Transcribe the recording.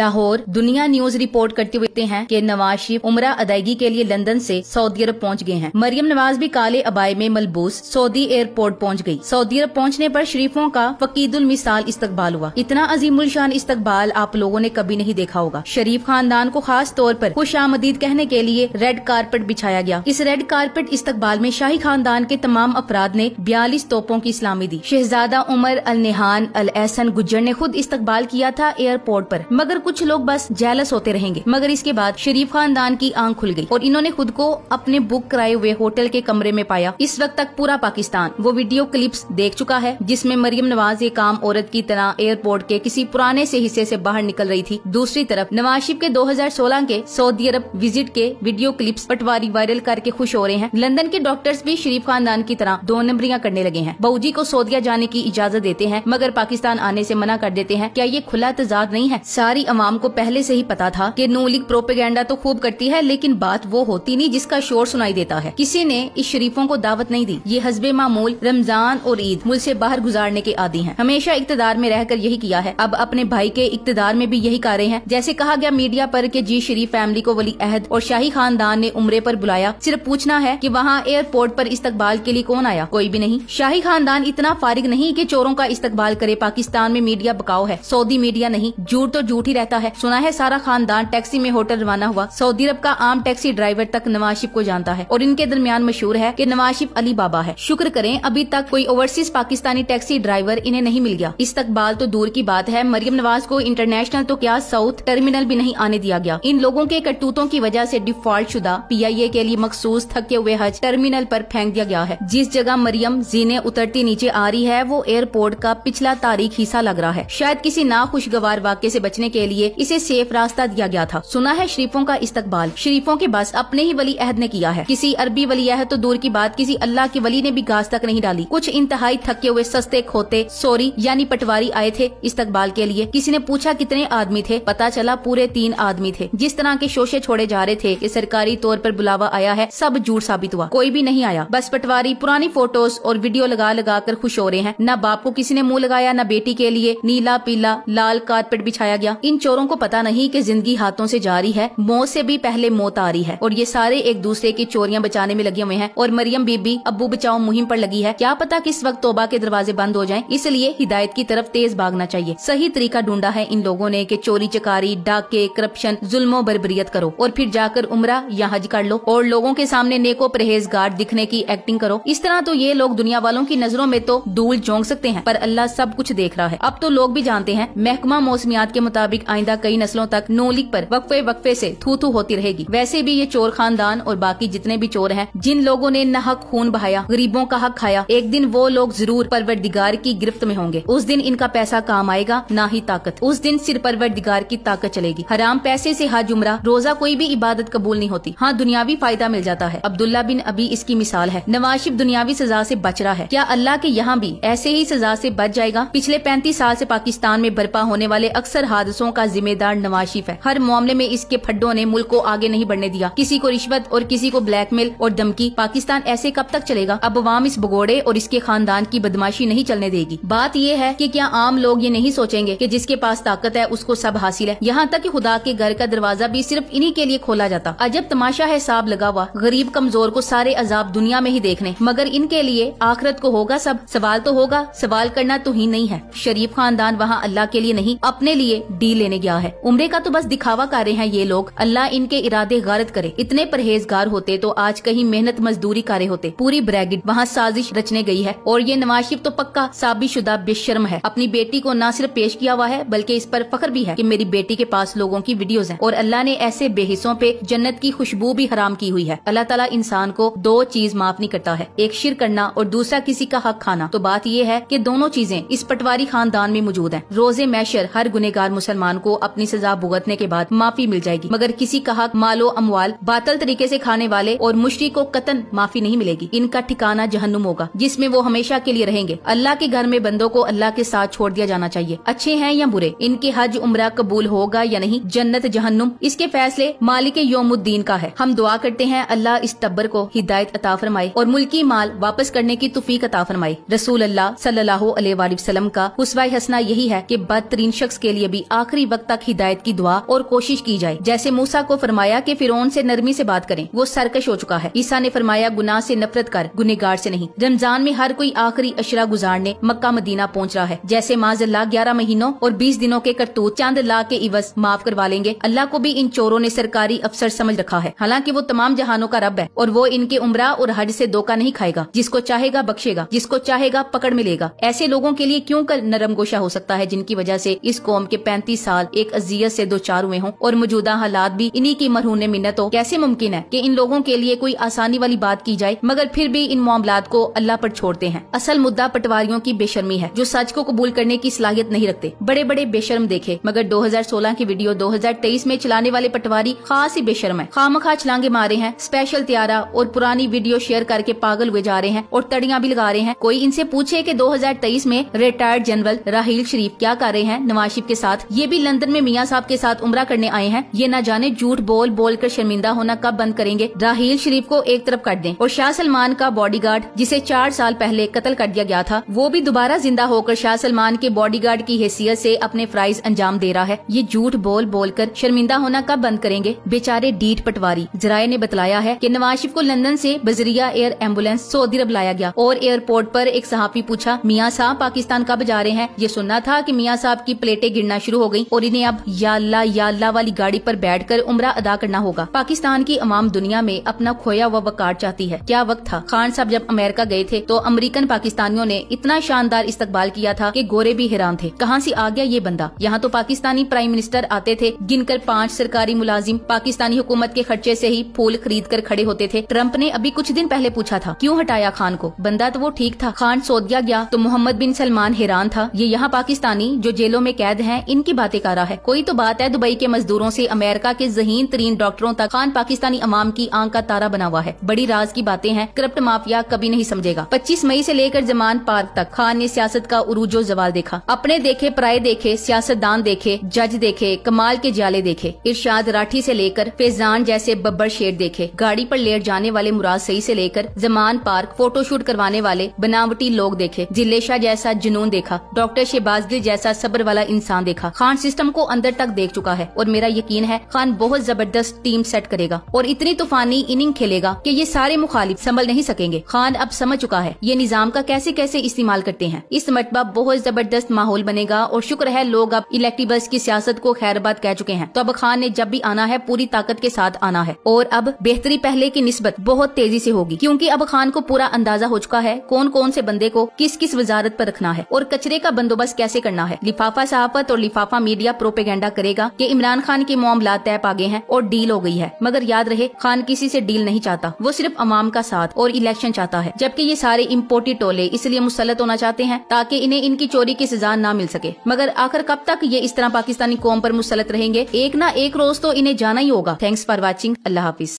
लाहौर दुनिया news report करते हुए हैं कि नवाज शरीफ उम्र अदायगी के लिए लंदन से सऊदी अरब पहुंच गए हैं मरियम नवाज भी काले अबाई में मलबूस सऊदी एयरपोर्ट पहुंच गई सऊदी अरब पहुंचने पर शरीफों का फकीदुल मिसाल इस्तकबाल हुआ इतना अजीमुल शान इस्तकबाल आप लोगों ने कभी नहीं देखा होगा शरीफ खानदान को खास तौर पर खुश आमदीद कहने के लिए रेड कारपेट बिछाया गया इस रेड कारपेट इस्तकबाल में शाही खानदान के तमाम अफराद ने बयालीस तोपों की इस्लामी दी शहजादा उमर अल नेहान अल एहसन गुजर ने खुद इस्तकबाल किया था एयरपोर्ट आरोप मगर कुछ लोग बस जेलस होते रहेंगे मगर इसके बाद शरीफ खानदान की आंख खुल गई और इन्होंने खुद को अपने बुक कराए हुए होटल के कमरे में पाया इस वक्त तक पूरा पाकिस्तान वो वीडियो क्लिप्स देख चुका है जिसमें मरियम नवाज एक आम औरत की तरह एयरपोर्ट के किसी पुराने से हिस्से से बाहर निकल रही थी दूसरी तरफ नवाज शिफ के 2016 के सऊदी अरब विजिट के वीडियो क्लिप्स पटवारी वायरल करके खुश हो रहे हैं लंदन के डॉक्टर्स भी शरीफ खानदान की तरह दो नंबरियाँ करने लगे हैं बऊजी को सऊदिया जाने की इजाजत देते हैं मगर पाकिस्तान आने ऐसी मना कर देते हैं क्या ये खुला तजाद नहीं है सारी सारी अवाम को पहले से ही पता था कि नो लीग प्रोपेगेंडा तो खूब करती है लेकिन बात वो होती नहीं जिसका शोर सुनाई देता है किसी ने इस शरीफों को दावत नहीं दी ये हजबे मामूल रमजान और ईद मुल से बाहर गुजारने के आदि है हमेशा इकतदार में रहकर यही किया है अब अपने भाई के इकतदार में भी यही कार्य है जैसे कहा गया मीडिया आरोप की जी शरीफ फैमिली को वली अहद और शाही खानदान ने उम्र आरोप बुलाया सिर्फ पूछना है की वहाँ एयरपोर्ट आरोप इस्तकबाल के लिए कौन आया कोई भी नहीं शाही खानदान इतना फारिग नहीं की चोरों का इस्तकबाल करे पाकिस्तान में मीडिया बकाओ है सऊदी मीडिया नहीं झूठ तो झूठ ही रहता है सुना है सारा खानदान टैक्सी में होटल रवाना हुआ सऊदी अरब का आम टैक्सी ड्राइवर तक नवाशिफ को जानता है और इनके दरमियान मशहूर है की नवाशिफ अली बाबा है शुक्र करें अभी तक कोई ओवरसीज पाकिस्तानी टैक्सी ड्राइवर इन्हें नहीं मिल गया इस तक बाल तो दूर की बात है मरियम नवाज को इंटरनेशनल तो क्या साउथ टर्मिनल भी नहीं आने दिया गया इन लोगों के करतूतों की वजह ऐसी डिफॉल्ट शुदा पी आई ए के लिए मखसूस थके हुए हज टर्मिनल आरोप फेंक दिया गया है जिस जगह मरियम जीने उतरती नीचे आ रही है वो एयरपोर्ट का पिछला तारीख हिस्सा लग रहा है शायद किसी नाखुशगवार वाक्य ऐसी बचने के के लिए इसे सेफ रास्ता दिया गया था सुना है शरीफों का इस्तकबाल शरीफों के बस अपने ही वली अहद ने किया है किसी अरबी वली अहद तो दूर की बात किसी अल्लाह के वली ने भी घास तक नहीं डाली कुछ इंतहाई थके हुए सस्ते खोते सोरी यानी पटवारी आए थे इस्तकबाल के लिए किसी ने पूछा कितने आदमी थे पता चला पूरे तीन आदमी थे जिस तरह के शोशे छोड़े जा रहे थे कि सरकारी तौर पर बुलावा आया है सब झूठ साबित हुआ कोई भी नहीं आया बस पटवारी पुरानी फोटोज और वीडियो लगा लगा कर खुश हो रहे हैं न बाप को किसी ने मुंह लगाया न बेटी के लिए नीला पीला लाल कारपेट बिछाया गया इन चोरों को पता नहीं कि जिंदगी हाथों से जा रही है मौत से भी पहले मौत आ रही है और ये सारे एक दूसरे की चोरियां बचाने में लगे हुए हैं और मरियम बीबी अबू बचाओ मुहिम पर लगी है क्या पता किस वक्त तोबा के दरवाजे बंद हो जाएं इसलिए हिदायत की तरफ तेज भागना चाहिए सही तरीका ढूंढा है इन लोगों ने कि चोरी चकारी डाके करप्शन जुल्मो बरबरीत करो और फिर जाकर उम्र या हज कर लो और लोगों के सामने नेको परहेजगार दिखने की एक्टिंग करो इस तरह तो ये लोग दुनिया वालों की नजरों में तो धूल झोंक सकते हैं पर अल्लाह सब कुछ देख रहा है अब तो लोग भी जानते हैं महकमा मौसमियात के मुताबिक मुताबिक आइंदा कई नस्लों तक नो लीग पर वक्फे वक्फे से थू थू होती रहेगी वैसे भी ये चोर खानदान और बाकी जितने भी चोर हैं जिन लोगों ने नहक खून बहाया गरीबों का हक खाया एक दिन वो लोग जरूर परवरदिगार की गिरफ्त में होंगे उस दिन इनका पैसा काम आएगा न ही ताकत उस दिन परवर परवरदिगार की ताकत चलेगी हराम पैसे ऐसी हाज उमरा रोजा कोई भी इबादत कबूल नहीं होती हाँ दुनियावी फायदा मिल जाता है अब्दुल्ला बिन अभी इसकी मिसाल है नवाज शिफ दुनियावी सजा ऐसी बच रहा है क्या अल्लाह के यहाँ भी ऐसे ही सजा ऐसी बच जाएगा पिछले पैंतीस साल ऐसी पाकिस्तान में बर्पा होने वाले अक्सर हादसों का जिम्मेदार नवाज शरीफ है हर मामले में इसके फड्डों ने मुल्क को आगे नहीं बढ़ने दिया किसी को रिश्वत और किसी को ब्लैकमेल और धमकी पाकिस्तान ऐसे कब तक चलेगा अब अवाम इस भगोड़े और इसके खानदान की बदमाशी नहीं चलने देगी बात यह है की क्या आम लोग ये नहीं सोचेंगे की जिसके पास ताकत है उसको सब हासिल है यहाँ तक की खुदा के घर का दरवाजा भी सिर्फ इन्हीं के लिए खोला जाता अजब तमाशा है साहब लगा हुआ गरीब कमजोर को सारे अजाब दुनिया में ही देखने मगर इनके लिए आखरत को होगा सब सवाल तो होगा सवाल करना तो ही नहीं है शरीफ खानदान वहाँ अल्लाह के लिए नहीं अपने लिए डील लेने गया है उम्र का तो बस दिखावा कर रहे हैं ये लोग अल्लाह इनके इरादे गारत करे इतने परहेजगार होते तो आज कहीं मेहनत मजदूरी करे होते पूरी ब्रैगेड वहाँ साजिश रचने गयी है और ये नवाज शिफ तो पक्का साबित शुदा बेशर्म है अपनी बेटी को न सिर्फ पेश किया हुआ है बल्कि इस पर फख्र भी है की मेरी बेटी के पास लोगों की वीडियोज है और अल्लाह ने ऐसे बेहिसों पे जन्नत की खुशबू भी हराम की हुई है अल्लाह तला इंसान को दो चीज माफ नहीं करता है एक शिर करना और दूसरा किसी का हक खाना तो बात यह है की दोनों चीजें इस पटवारी खानदान में मौजूद है रोजे मैशर हर गुनेगार मुसलमान खान को अपनी सजा भुगतने के बाद माफी मिल जाएगी मगर किसी का हक मालो अमवाल बातल तरीके से खाने वाले और मुश्री को कतन माफी नहीं मिलेगी इनका ठिकाना जहन्नुम होगा जिसमें वो हमेशा के लिए रहेंगे अल्लाह के घर में बंदों को अल्लाह के साथ छोड़ दिया जाना चाहिए अच्छे हैं या बुरे इनके हज उम्र कबूल होगा या नहीं जन्नत जहन्नुम इसके फैसले मालिक योमुद्दीन का है हम दुआ करते हैं अल्लाह इस टब्बर को हिदायत अता फरमाए और मुल्की माल वापस करने की तुफीक अता फरमाए रसूल अल्लाह सल्लल्लाहु अलैहि वसल्लम का हसवा हसना यही है की बदतरीन शख्स के लिए भी आखिरी आखिरी वक्त तक हिदायत की दुआ और कोशिश की जाए जैसे मूसा को फरमाया कि फिरौन से नरमी से बात करें वो सरकश हो चुका है ईसा ने फरमाया गुनाह से नफरत कर गुनेगार से नहीं रमजान में हर कोई आखिरी अशरा गुजारने मक्का मदीना पहुँच रहा है जैसे माज अल्लाह ग्यारह महीनों और बीस दिनों के करतूत चांद ला के इवज माफ करवा लेंगे अल्लाह को भी इन चोरों ने सरकारी अफसर समझ रखा है हालांकि वो तमाम जहानों का रब है और वो इनके उमरा और हज से धोखा नहीं खाएगा जिसको चाहेगा बख्शेगा जिसको चाहेगा पकड़ मिलेगा ऐसे लोगों के लिए क्यों कर नरम गोशा हो सकता है जिनकी वजह से इस कौम के पैंतीस साल एक अजियत से दो चार हुए हों और मौजूदा हालात भी इन्हीं की मरहून मिन्नत हो तो कैसे मुमकिन है कि इन लोगों के लिए कोई आसानी वाली बात की जाए मगर फिर भी इन मामला को अल्लाह पर छोड़ते हैं असल मुद्दा पटवारियों की बेशर्मी है जो सच को कबूल करने की सलाहियत नहीं रखते बड़े बड़े बेशर्म देखे मगर सोलह की वीडियो तेईस में चलाने वाले पटवारी खास ही बेशर्म है खाम खा चलांगे मारे हैं स्पेशल त्यारा और पुरानी वीडियो शेयर करके पागल हुए जा रहे हैं और तड़िया भी लगा रहे हैं कोई इनसे पूछे की दो में रिटायर्ड जनरल राहल शरीफ क्या कर रहे हैं नवाज शरीफ के साथ ये भी लंदन में मियाँ साहब के साथ उम्र करने आए हैं ये न जाने झूठ बोल बोल कर शर्मिंदा होना कब बंद करेंगे राहील शरीफ को एक तरफ कर दें और शाह सलमान का गार्ड जिसे चार साल पहले कत्ल कर दिया गया था वो भी दोबारा जिंदा होकर शाह सलमान के गार्ड की हैसियत से अपने फ्राइज अंजाम दे रहा है ये झूठ बोल बोल कर शर्मिंदा होना कब बंद करेंगे बेचारे डीट पटवारी जराये ने बतलाया है की नवाज शरीफ को लंदन ऐसी बजरिया एयर एम्बुलेंस सऊदी अरब लाया गया और एयरपोर्ट आरोप एक सहाफी पूछा मियाँ साहब पाकिस्तान कब जा रहे हैं ये सुनना था की मियाँ साहब की प्लेटें गिरना शुरू हो गयी गयी और इन्हें अब याल्ला याल्ला वाली गाड़ी पर बैठकर उम्र अदा करना होगा पाकिस्तान की अवाम दुनिया में अपना खोया हुआ वकार चाहती है क्या वक्त था खान साहब जब अमेरिका गए थे तो अमरीकन पाकिस्तानियों ने इतना शानदार इस्तकबाल किया था की गोरे भी हैरान थे कहाँ ऐसी आ गया ये बंदा यहाँ तो पाकिस्तानी प्राइम मिनिस्टर आते थे गिनकर पाँच सरकारी मुलाजिम पाकिस्तानी हुकूमत के खर्चे ऐसी ही फूल खरीद कर खड़े होते थे ट्रंप ने अभी कुछ दिन पहले पूछा था क्यूँ हटाया खान को बंदा तो वो ठीक था खान सोदिया गया तो मोहम्मद बिन सलमान हैरान था ये यहाँ पाकिस्तानी जो जेलों में कैद है इनकी बात बातें कर रहा है कोई तो बात है दुबई के मजदूरों ऐसी अमेरिका के जहीन तरीन डॉक्टरों तक खान पाकिस्तानी अवाम की आंख का तारा बना हुआ है बड़ी राज की बातें हैं करप्ट माफिया कभी नहीं समझेगा पच्चीस मई ऐसी लेकर जमान पार्क तक खान ने सियासत का उरूजो जवाल देखा अपने देखे पराये देखे सियासतदान देखे जज देखे कमाल के जाले देखे इरशाद राठी ऐसी लेकर फैजान जैसे बब्बर शेर देखे गाड़ी आरोप लेट जाने वाले मुराद सही ऐसी लेकर जमान पार्क फोटो शूट करवाने वाले बनावटी लोग देखे जिले शाह जैसा जुनून देखा डॉक्टर गिल जैसा सब्र वाला इंसान देखा खान सिस्टम को अंदर तक देख चुका है और मेरा यकीन है खान बहुत जबरदस्त टीम सेट करेगा और इतनी तूफानी इनिंग खेलेगा कि ये सारे मुखालिफ संभल नहीं सकेंगे खान अब समझ चुका है ये निजाम का कैसे कैसे इस्तेमाल करते हैं इस मरतबा बहुत जबरदस्त माहौल बनेगा और शुक्र है लोग अब इलेक्ट्रीबस की सियासत को खैरबाद कह चुके हैं तो अब खान ने जब भी आना है पूरी ताकत के साथ आना है और अब बेहतरी पहले की नस्बत बहुत तेजी ऐसी होगी क्यूँकी अब खान को पूरा अंदाजा हो चुका है कौन कौन से बंदे को किस किस वजारत आरोप रखना है और कचरे का बंदोबस्त कैसे करना है लिफाफा सहाफत और लिफाफा मीडिया प्रोपेगेंडा करेगा कि इमरान खान के मामला तय पा गए हैं और डील हो गई है मगर याद रहे खान किसी से डील नहीं चाहता वो सिर्फ अवाम का साथ और इलेक्शन चाहता है जबकि ये सारे इम्पोर्टी टोले इसलिए मुसलत होना चाहते हैं ताकि इन्हें इनकी चोरी की सजा न मिल सके मगर आखिर कब तक ये इस तरह पाकिस्तानी कौम पर मुसलत रहेंगे एक न एक रोज तो इन्हें जाना ही होगा थैंक्स फॉर वॉचिंग अल्लाह हाफिज